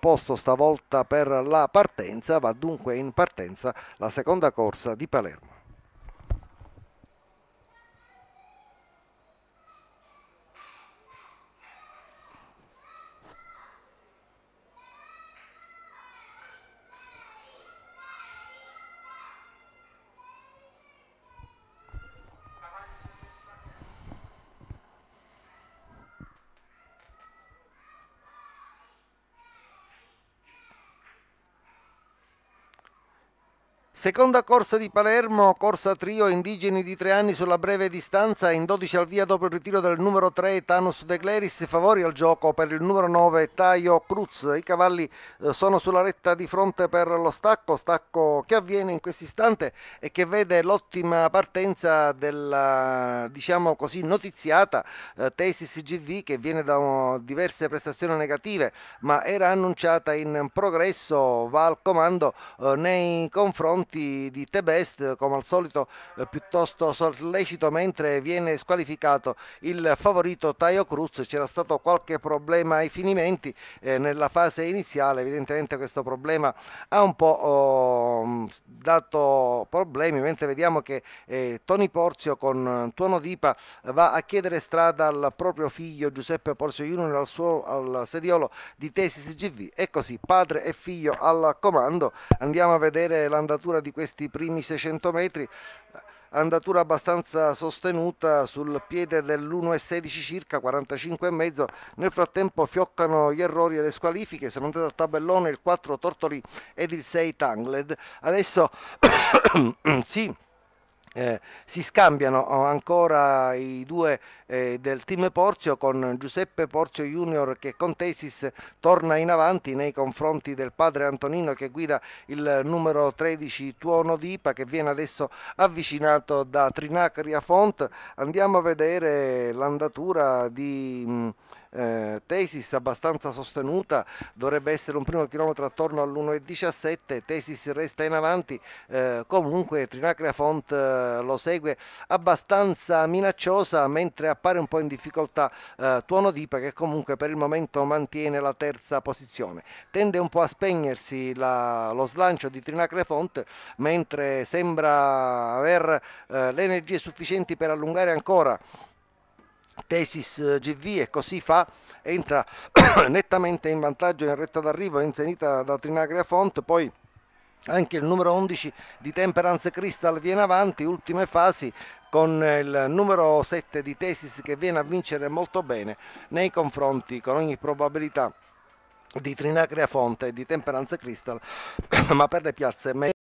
posto stavolta per la partenza, va dunque in partenza la seconda corsa di Palermo. Seconda corsa di Palermo, corsa trio indigeni di tre anni sulla breve distanza, in 12 al via dopo il ritiro del numero 3 Thanos De Gleris, favori al gioco per il numero 9 Taio Cruz. I cavalli eh, sono sulla retta di fronte per lo stacco, stacco che avviene in questo istante e che vede l'ottima partenza della, diciamo così, notiziata eh, Tesis GV che viene da eh, diverse prestazioni negative ma era annunciata in progresso, va al comando eh, nei confronti contenuti di Best, come al solito eh, piuttosto sollecito mentre viene squalificato il favorito Taio Cruz c'era stato qualche problema ai finimenti eh, nella fase iniziale evidentemente questo problema ha un po' oh, dato problemi mentre vediamo che eh, Tony Porzio con eh, Tuono Dipa eh, va a chiedere strada al proprio figlio Giuseppe Porzio Junior al, suo, al sediolo di Tesis GV e così padre e figlio al comando andiamo a vedere l'andatura chiusura di questi primi 600 metri andatura abbastanza sostenuta sul piede dell'1,16 circa 45,5 nel frattempo fioccano gli errori e le squalifiche sono andate al tabellone il 4 Tortoli ed il 6 Tangled adesso sì eh, si scambiano oh, ancora i due eh, del team Porzio con Giuseppe Porzio Junior che con Tesis torna in avanti nei confronti del padre Antonino che guida il numero 13 Tuono d'Ipa che viene adesso avvicinato da Trinacria Font. Andiamo a vedere l'andatura di... Mh, mm, eh, Tesis abbastanza sostenuta, dovrebbe essere un primo chilometro attorno all'1,17, Tesis resta in avanti, eh, comunque Trinacria Font eh, lo segue abbastanza minacciosa mentre appare un po' in difficoltà eh, Tuono Dipa che comunque per il momento mantiene la terza posizione. Tende un po' a spegnersi la, lo slancio di Trinacria Font mentre sembra aver eh, le energie sufficienti per allungare ancora Tesis eh, GV e così fa, entra nettamente in vantaggio in retta d'arrivo, inserita da Trinagria Font, poi anche il numero 11 di Temperance Crystal viene avanti, ultime fasi con il numero 7 di Tesis che viene a vincere molto bene nei confronti con ogni probabilità di Trinacria Fonte e di Temperance Crystal, ma per le piazze